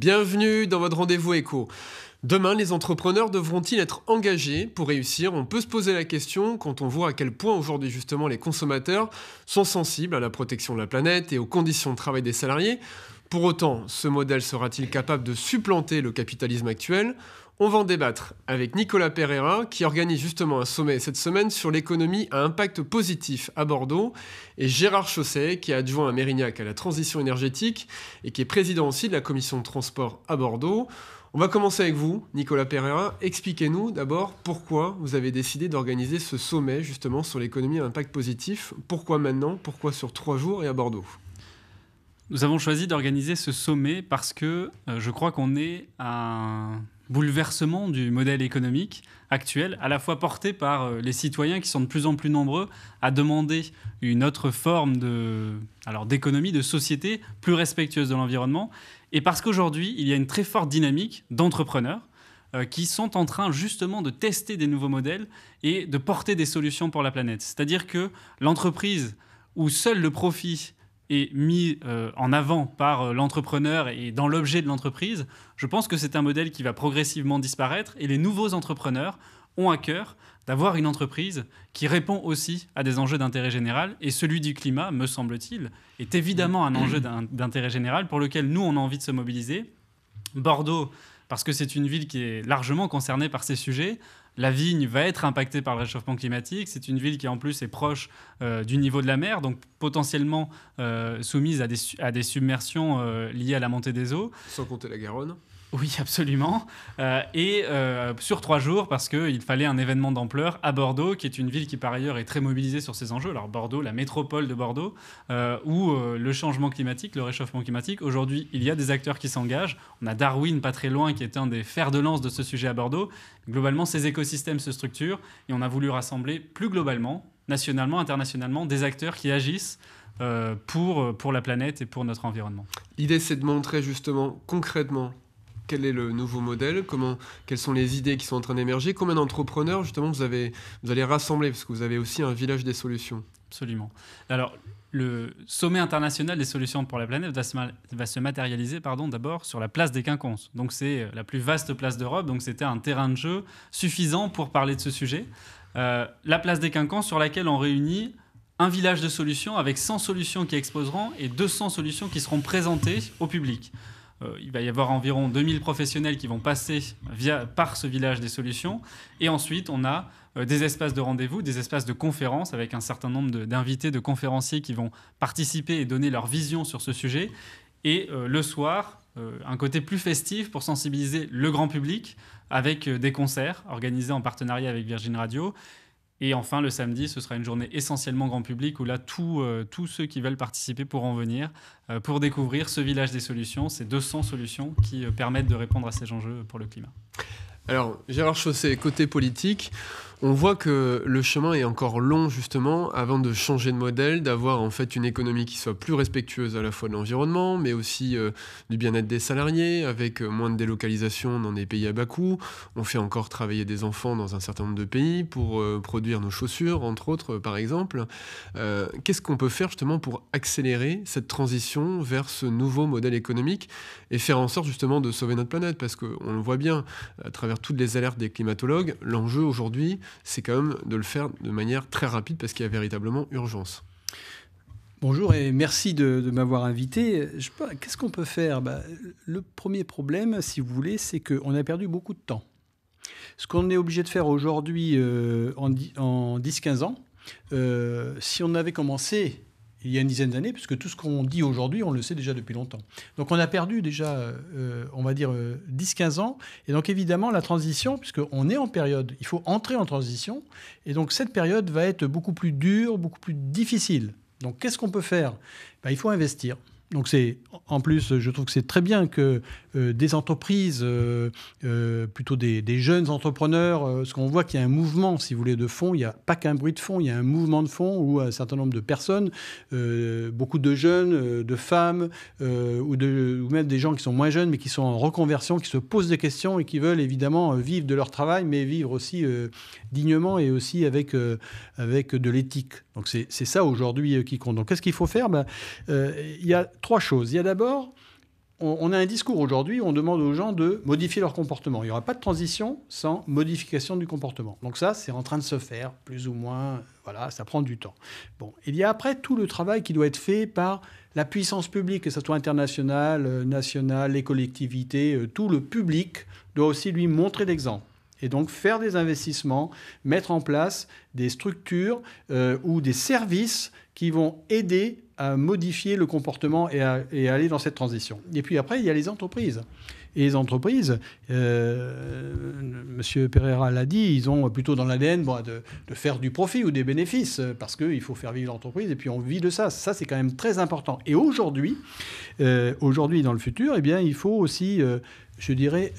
Bienvenue dans votre rendez-vous éco. Demain, les entrepreneurs devront-ils être engagés pour réussir On peut se poser la question quand on voit à quel point aujourd'hui justement les consommateurs sont sensibles à la protection de la planète et aux conditions de travail des salariés. Pour autant, ce modèle sera-t-il capable de supplanter le capitalisme actuel on va en débattre avec Nicolas Pereira qui organise justement un sommet cette semaine sur l'économie à impact positif à Bordeaux et Gérard Chausset qui est adjoint à Mérignac à la transition énergétique et qui est président aussi de la commission de transport à Bordeaux. On va commencer avec vous, Nicolas Pereira. Expliquez-nous d'abord pourquoi vous avez décidé d'organiser ce sommet justement sur l'économie à impact positif. Pourquoi maintenant Pourquoi sur trois jours et à Bordeaux Nous avons choisi d'organiser ce sommet parce que euh, je crois qu'on est à bouleversement du modèle économique actuel, à la fois porté par euh, les citoyens qui sont de plus en plus nombreux à demander une autre forme de, alors d'économie, de société plus respectueuse de l'environnement, et parce qu'aujourd'hui, il y a une très forte dynamique d'entrepreneurs euh, qui sont en train justement de tester des nouveaux modèles et de porter des solutions pour la planète. C'est-à-dire que l'entreprise où seul le profit est mis euh, en avant par euh, l'entrepreneur et dans l'objet de l'entreprise, je pense que c'est un modèle qui va progressivement disparaître et les nouveaux entrepreneurs ont à cœur d'avoir une entreprise qui répond aussi à des enjeux d'intérêt général. Et celui du climat, me semble-t-il, est évidemment un enjeu d'intérêt général pour lequel nous, on a envie de se mobiliser. Bordeaux, parce que c'est une ville qui est largement concernée par ces sujets la vigne va être impactée par le réchauffement climatique. C'est une ville qui en plus est proche euh, du niveau de la mer, donc potentiellement euh, soumise à des, submersions euh, liées à la montée des eaux. Sans compter la Garonne. Oui, absolument. Euh, et euh, sur trois jours, parce qu'il fallait un événement d'ampleur à Bordeaux, qui est une ville qui par ailleurs est très mobilisée sur ces enjeux. Alors Bordeaux, la métropole de Bordeaux, euh, où le changement climatique, le réchauffement climatique, aujourd'hui, il y a des acteurs qui s'engagent. On a Darwin, pas très loin, qui est un des fers de lance de ce sujet à Bordeaux. Globalement, ces écosystèmes se structurent, et on a voulu rassembler plus globalement, nationalement, internationalement, des acteurs qui agissent pour, pour la planète et pour notre environnement. L'idée, c'est de montrer justement concrètement quel est le nouveau modèle, comment, quelles sont les idées qui sont en train d'émerger, combien d'entrepreneurs justement vous, avez, vous allez rassembler, parce que vous avez aussi un village des solutions. Absolument. Alors, le sommet international des solutions pour la planète va se, matérialiser pardon d'abord sur la place des quinconces. Donc c'est la plus vaste place d'Europe, donc c'était un terrain de jeu suffisant pour parler de ce sujet. Euh, la place des quinconces sur laquelle on réunit un village de solutions avec 100 solutions qui exposeront et 200 solutions qui seront présentées au public. Euh, il va y avoir environ 2000 professionnels qui vont passer par ce village des solutions. Et ensuite, on a euh, des espaces de rendez-vous, des espaces de conférences avec un certain nombre d'invités, de, conférenciers qui vont participer et donner leur vision sur ce sujet. Et euh, le soir, un côté plus festif pour sensibiliser le grand public avec des concerts organisés en partenariat avec Virgin Radio et enfin, le samedi, ce sera une journée essentiellement grand public où là, euh, tous ceux qui veulent participer pourront venir euh, pour découvrir ce village des solutions, ces 200 solutions qui euh, permettent de répondre à ces enjeux pour le climat. Alors, Gérard Chausset, côté politique, on voit que le chemin est encore long justement avant de changer de modèle, d'avoir en fait une économie qui soit plus respectueuse à la fois de l'environnement, mais aussi euh, du bien-être des salariés, avec euh, moins de délocalisation dans des pays à bas coût. On fait encore travailler des enfants dans un certain nombre de pays pour euh, produire nos chaussures, entre autres, par exemple. Qu'est-ce qu'on peut faire justement pour accélérer cette transition vers ce nouveau modèle économique et faire en sorte justement de sauver notre planète Parce qu'on le voit bien à travers toutes les alertes des climatologues, l'enjeu aujourd'hui, c'est quand même de le faire de manière très rapide parce qu'il y a véritablement urgence. Bonjour et merci de, m'avoir invité. Qu'est-ce qu'on peut faire bah, Le premier problème, si vous voulez, c'est qu'on a perdu beaucoup de temps. Ce qu'on est obligé de faire aujourd'hui euh, en, 10-15 ans, euh, si on avait commencé il y a une dizaine d'années, puisque tout ce qu'on dit aujourd'hui, on le sait déjà depuis longtemps. Donc on a perdu déjà, euh, on va dire, 10-15 euh, ans. Et donc évidemment, la transition, puisqu'on est en période, il faut entrer en transition. Et donc cette période va être beaucoup plus dure, beaucoup plus difficile. Donc qu'est-ce qu'on peut faire ben, Il faut investir. Donc c'est en plus, je trouve que c'est très bien que euh, des entreprises, euh, euh, plutôt des, jeunes entrepreneurs, parce qu'on voit qu'il y a un mouvement, si vous voulez, de fond. Il n'y a pas qu'un bruit de fond, il y a un mouvement de fond où un certain nombre de personnes, beaucoup de jeunes, de femmes, ou, de, ou même des gens qui sont moins jeunes, mais qui sont en reconversion, qui se posent des questions et qui veulent évidemment vivre de leur travail, mais vivre aussi dignement et aussi avec, avec de l'éthique. Donc c'est ça aujourd'hui qui compte. Donc qu'est-ce qu'il faut faire ben, Il y a trois choses. Il y a d'abord on, a un discours aujourd'hui où on demande aux gens de modifier leur comportement. Il n'y aura pas de transition sans modification du comportement. Donc ça, c'est en train de se faire, plus ou moins. Voilà, ça prend du temps. Bon, il y a après tout le travail qui doit être fait par la puissance publique, que ce soit internationale, euh, nationale, les collectivités, euh, tout le public doit aussi lui montrer l'exemple. Et donc faire des investissements, mettre en place des structures euh, ou des services qui vont aider à modifier le comportement et, à, aller dans cette transition. Et puis après, il y a les entreprises. Et les entreprises, euh, M. Pereira l'a dit, ils ont plutôt dans l'ADN de, faire du profit ou des bénéfices, parce qu'il faut faire vivre l'entreprise, et puis on vit de ça. Ça, c'est quand même très important. Et aujourd'hui, euh, aujourd'hui dans le futur, eh bien, il faut aussi, je dirais,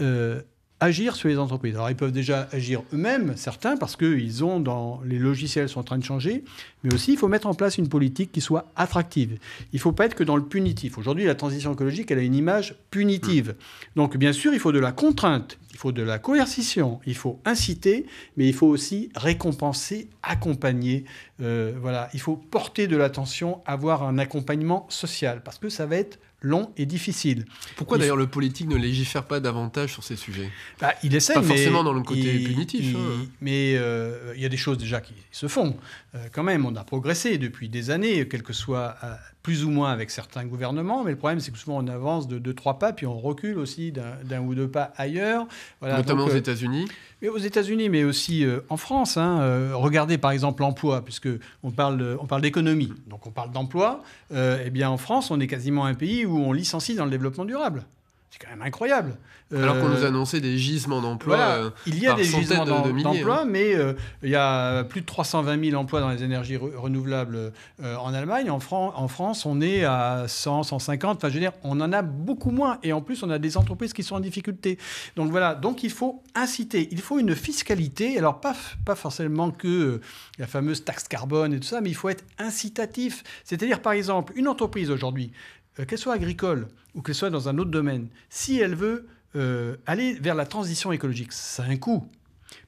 agir sur les entreprises. Alors ils peuvent déjà agir eux-mêmes, certains, parce que ont dans les logiciels sont en train de changer, mais aussi il faut mettre en place une politique qui soit attractive. Il ne faut pas être que dans le punitif. Aujourd'hui, la transition écologique, elle a une image punitive. Mmh. Donc bien sûr, il faut de la contrainte, il faut de la coercition, il faut inciter, mais il faut aussi récompenser, accompagner euh, voilà, il faut porter de l'attention, avoir un accompagnement social, parce que ça va être long et difficile. Pourquoi d'ailleurs le politique ne légifère pas davantage sur ces sujets bah, Il essaie, pas forcément dans le côté punitif. Hein. Mais euh, il y a des choses déjà qui se font. Euh, quand même, on a progressé depuis des années, quel que soit plus ou moins avec certains gouvernements. Mais le problème, c'est que souvent on avance de deux, trois pas, puis on recule aussi d'un ou deux pas ailleurs. Notamment aux États-Unis. Mais aux États-Unis, mais aussi en France. Hein. regardez par exemple l'emploi, puisque on parle d'économie, donc on parle d'emploi. Euh, eh bien, en France, on est quasiment un pays où on licencie dans le développement durable. C'est quand même incroyable. Alors qu'on euh, nous annonçait des gisements d'emplois. Euh, il y a des gisements d'emplois, hein. mais euh, il y a plus de 320 000 emplois dans les énergies renouvelables en Allemagne. En, en, France, on est à 100, 150. Enfin, je veux dire, on en a beaucoup moins. Et en plus, on a des entreprises qui sont en difficulté. Donc voilà, donc il faut inciter. Il faut une fiscalité. Alors, pas, pas forcément que la fameuse taxe carbone et tout ça, mais il faut être incitatif. C'est-à-dire, par exemple, une entreprise aujourd'hui, euh, qu'elle soit agricole ou qu'elle soit dans un autre domaine, si elle veut euh, aller vers la transition écologique, ça a un coût.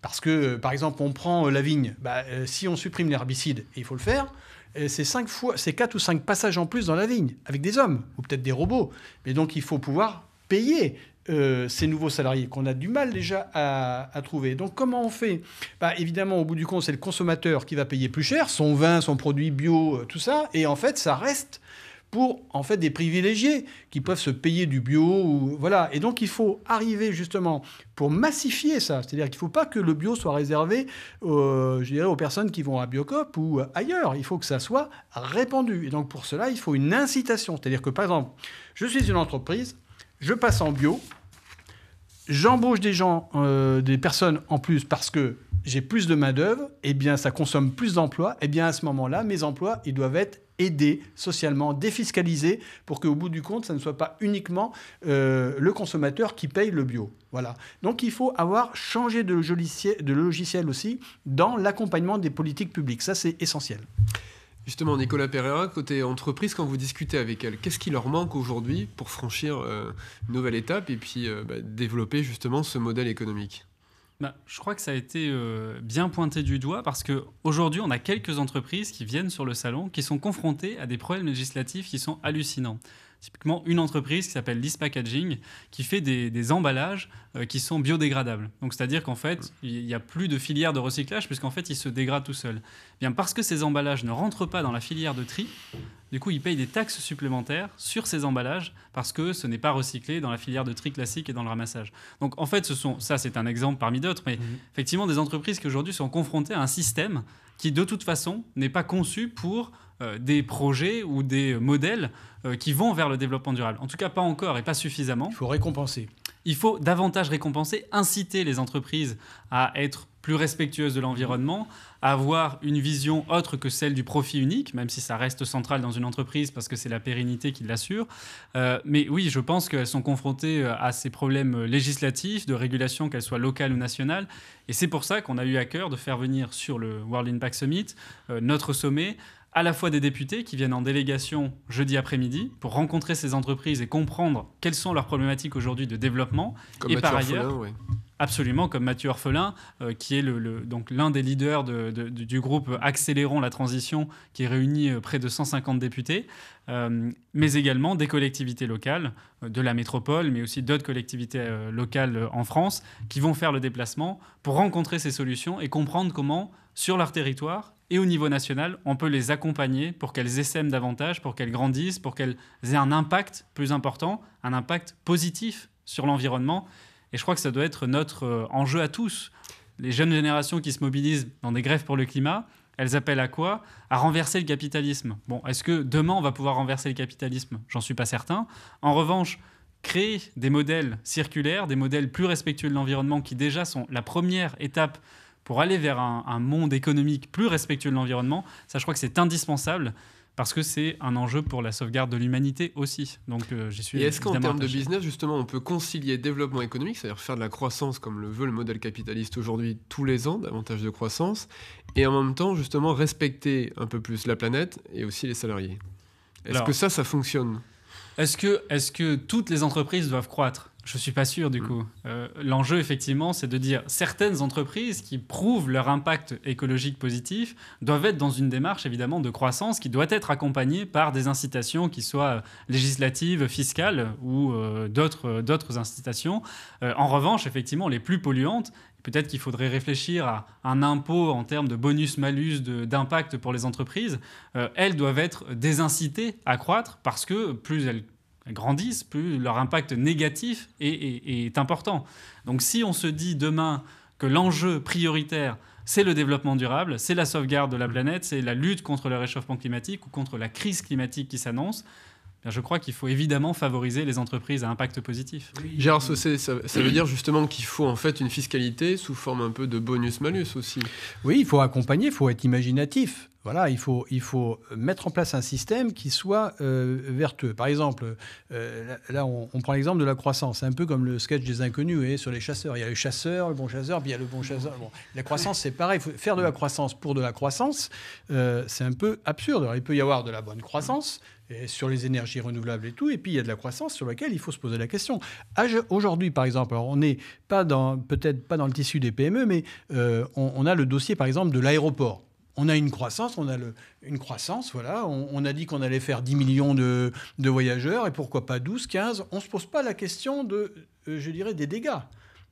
Parce que, euh, par exemple, on prend la vigne, bah, si on supprime l'herbicide, et il faut le faire, c'est cinq fois, c'est quatre ou cinq passages en plus dans la vigne, avec des hommes, ou peut-être des robots. Mais donc, il faut pouvoir payer ces nouveaux salariés qu'on a du mal déjà à, trouver. Donc comment on fait bah, Évidemment, au bout du compte, c'est le consommateur qui va payer plus cher son vin, son produit bio, tout ça. Et en fait, ça reste pour en fait des privilégiés qui peuvent se payer du bio voilà et donc il faut arriver justement pour massifier ça c'est-à-dire qu'il faut pas que le bio soit réservé euh, je dirais aux personnes qui vont à Biocop ou ailleurs il faut que ça soit répandu et donc pour cela il faut une incitation c'est-à-dire que par exemple je suis une entreprise je passe en bio j'embauche des gens, euh, des personnes en plus parce que j'ai plus de main-d'œuvre, eh bien, ça consomme plus d'emplois, eh bien, à ce moment-là, mes emplois, ils doivent être aidés socialement, défiscalisés, pour qu'au bout du compte, ça ne soit pas uniquement euh, le consommateur qui paye le bio. Voilà. Donc, il faut avoir changé de logiciel, de logiciel aussi dans l'accompagnement des politiques publiques. Ça, c'est essentiel. Justement, Nicolas Pereira, côté entreprise, quand vous discutez avec elles, qu'est-ce qui leur manque aujourd'hui pour franchir euh, une nouvelle étape et puis euh, bah, développer justement ce modèle économique bah, je crois que ça a été euh, bien pointé du doigt parce qu'aujourd'hui, on a quelques entreprises qui viennent sur le salon qui sont confrontées à des problèmes législatifs qui sont hallucinants typiquement une entreprise qui s'appelle Dispackaging qui fait des, emballages euh, qui sont biodégradables. Donc, c'est-à-dire qu'en fait, il n'y a plus de filière de recyclage, puisqu'en fait, ils se dégradent tout seul. Eh bien, parce que ces emballages ne rentrent pas dans la filière de tri, du coup, ils payent des taxes supplémentaires sur ces emballages, parce que ce n'est pas recyclé dans la filière de tri classique et dans le ramassage. Donc, en fait, ce sont, ça, c'est un exemple parmi d'autres, mais mmh. effectivement, des entreprises qui aujourd'hui sont confrontées à un système qui de toute façon n'est pas conçu pour euh, des projets ou des modèles euh, qui vont vers le développement durable. En tout cas, pas encore et pas suffisamment. Il faut récompenser. Il faut davantage récompenser, inciter les entreprises à être plus respectueuses de l'environnement, à avoir une vision autre que celle du profit unique, même si ça reste central dans une entreprise parce que c'est la pérennité qui l'assure. Euh, mais oui, je pense qu'elles sont confrontées euh, à ces problèmes législatifs, de régulation, qu'elles soient locales ou nationales. Et c'est pour ça qu'on a eu à cœur de faire venir sur le World Impact Summit euh, notre sommet à la fois des députés qui viennent en délégation jeudi après-midi pour rencontrer ces entreprises et comprendre quelles sont leurs problématiques aujourd'hui de développement. et par ailleurs, absolument comme Mathieu Orphelin, euh, qui est donc l'un des leaders du groupe Accélérons la transition, qui réunit euh, près de 150 députés, euh, mais également des collectivités locales, de la métropole, mais aussi d'autres collectivités locales en France, qui vont faire le déplacement pour rencontrer ces solutions et comprendre comment, sur leur territoire et au niveau national, on peut les accompagner pour qu'elles essaiment davantage, pour qu'elles grandissent, pour qu'elles aient un impact plus important, un impact positif sur l'environnement et je crois que ça doit être notre euh, enjeu à tous. Les jeunes générations qui se mobilisent dans des grèves pour le climat, elles appellent à quoi À renverser le capitalisme. Bon, est-ce que demain on va pouvoir renverser le capitalisme J'en suis pas certain. En revanche, créer des modèles circulaires, des modèles plus respectueux de l'environnement qui déjà sont la première étape pour aller vers un, monde économique plus respectueux de l'environnement, ça je crois que c'est indispensable parce que c'est un enjeu pour la sauvegarde de l'humanité aussi. Donc euh, suis. Et est-ce qu'en termes de business, justement, on peut concilier développement économique, c'est-à-dire faire de la croissance comme le veut le modèle capitaliste aujourd'hui tous les ans, davantage de croissance, et en même temps, justement, respecter un peu plus la planète et aussi les salariés Est-ce que ça, ça fonctionne Est-ce que, est que toutes les entreprises doivent croître je suis pas sûr du mm. coup. Euh, l'enjeu effectivement, c'est de dire certaines entreprises qui prouvent leur impact écologique positif doivent être dans une démarche évidemment de croissance qui doit être accompagnée par des incitations qui soient euh, législatives, fiscales ou euh, d'autres d'autres incitations. en revanche, effectivement, les plus polluantes, Peut-être qu'il faudrait réfléchir à un impôt en termes de bonus-malus d'impact pour les entreprises. elles doivent être désincitées à croître parce que plus elles grandissent, plus leur impact négatif est, important. Donc si on se dit demain que l'enjeu prioritaire, c'est le développement durable, c'est la sauvegarde de la mm. planète, c'est la lutte contre le réchauffement climatique ou contre la crise climatique qui s'annonce, je crois qu'il faut évidemment favoriser les entreprises à impact positif. Gérard ça, veut dire justement qu'il faut en fait une fiscalité sous forme un peu de bonus-malus aussi. Oui, il faut accompagner, il faut être imaginatif. Voilà, il faut, il faut mettre en place un système qui soit euh, vertueux. Par exemple, euh, là, on, prend l'exemple de la croissance. C'est un peu comme le sketch des inconnus sur les chasseurs. Il y a le chasseur, le bon chasseur, puis il y a le bon chasseur. la croissance, c'est pareil. faire de la croissance pour de la croissance, euh, c'est un peu absurde. il peut y avoir de la bonne croissance, euh, sur les énergies renouvelables et tout. Et puis, il y a de la croissance sur laquelle il faut se poser la question. Ah, aujourd'hui, par exemple, on n'est peut-être pas dans le tissu des PME, mais euh, on, a le dossier, par exemple, de l'aéroport. On a une croissance, on a une croissance, voilà. On, a dit qu'on allait faire 10 millions de, voyageurs, et pourquoi pas 12, 15 On ne se pose pas la question de, euh, je dirais, des dégâts.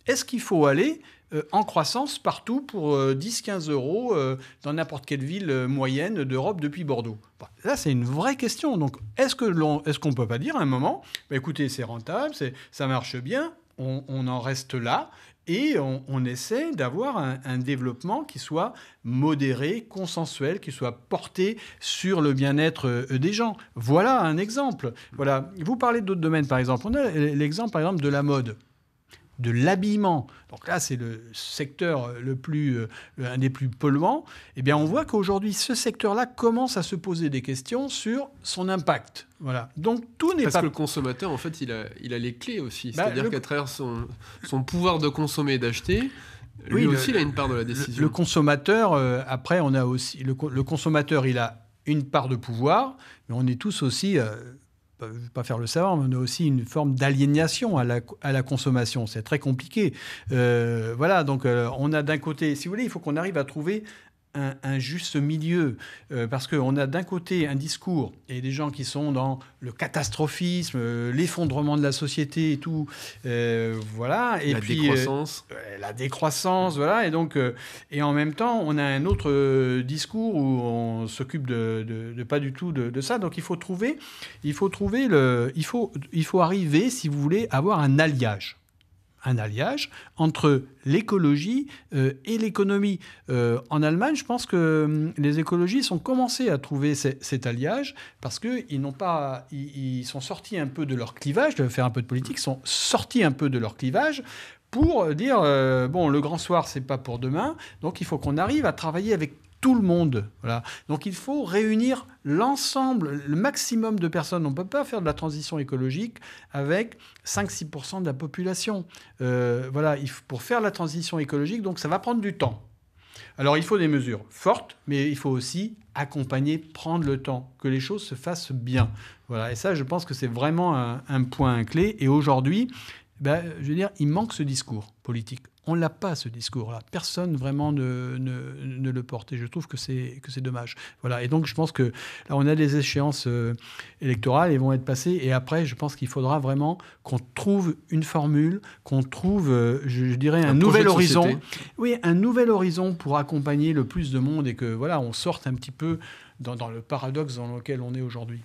Est-ce qu'il faut aller euh, en croissance partout pour 10-15 euh, euros euh, dans n'importe quelle ville moyenne d'Europe depuis Bordeaux Là, c'est une vraie question. Donc, est-ce qu'on ne peut pas dire à un moment, bah, écoutez, c'est rentable, ça marche bien, on, en reste là et on, essaie d'avoir un, développement qui soit modéré, consensuel, qui soit porté sur le bien-être des gens. Voilà un exemple. Voilà. Vous parlez d'autres domaines, par exemple. On a l'exemple, par exemple, de la mode de l'habillement, donc là c'est le secteur le plus, euh, un des plus polluants, eh bien on voit qu'aujourd'hui ce secteur-là commence à se poser des questions sur son impact. Voilà. Donc tout n'est pas... Parce que le consommateur, en fait, il a, il a les clés aussi. Bah, C'est-à-dire qu'à travers son, pouvoir de consommer et d'acheter, lui oui, aussi, il a une part de la décision. Le, consommateur, euh, après, on a aussi. Le, consommateur, il a une part de pouvoir, mais on est tous aussi. Euh, ne vais pas faire le savoir, mais on a aussi une forme d'aliénation à la, à la, consommation. C'est très compliqué. Euh, voilà, donc euh, on a d'un côté, si vous voulez, il faut qu'on arrive à trouver un, juste milieu, euh, parce qu'on a d'un côté un discours et des gens qui sont dans le catastrophisme, euh, l'effondrement de la société et tout, euh, voilà. Et la puis, décroissance. la décroissance, voilà. Et donc, et en même temps, on a un autre discours où on s'occupe de, pas du tout de, ça. Donc, il faut trouver, il faut trouver le, il faut, il faut arriver, si vous voulez, à avoir un alliage un alliage entre l'écologie euh, et l'économie. Euh, en Allemagne, je pense que hum, les écologistes ont commencé à trouver cet alliage parce qu'ils n'ont pas, ils, sont sortis un peu de leur clivage, de faire un peu de politique, sont sortis un peu de leur clivage pour dire euh, bon, le grand soir, c'est pas pour demain, donc il faut qu'on arrive à travailler avec tout le monde. Voilà. Donc il faut réunir l'ensemble, le maximum de personnes. On ne peut pas faire de la transition écologique avec 5-6% de la population. Euh, voilà, il faut, pour faire la transition écologique, donc ça va prendre du temps. Alors il faut des mesures fortes, mais il faut aussi accompagner, prendre le temps, que les choses se fassent bien. Voilà, et ça je pense que c'est vraiment un, point clé. Et aujourd'hui, ben, je veux dire, il manque ce discours politique. On l'a pas, ce discours-là. Personne vraiment ne, le porte. Et je trouve que c'est, que c'est dommage. Voilà. Et donc, je pense que là, on a des échéances euh, électorales, et vont être passées. Et après, je pense qu'il faudra vraiment qu'on trouve une formule, qu'on trouve, euh, je, dirais, un, nouvel horizon. Oui, un nouvel horizon pour accompagner le plus de monde et que, voilà, on sorte un petit peu dans le paradoxe dans lequel on est aujourd'hui.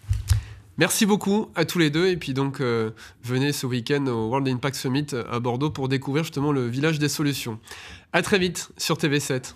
Merci beaucoup à tous les deux. Et puis donc, euh, venez ce week-end au World Impact Summit euh, à Bordeaux pour découvrir justement le village des solutions. À très vite sur TV7.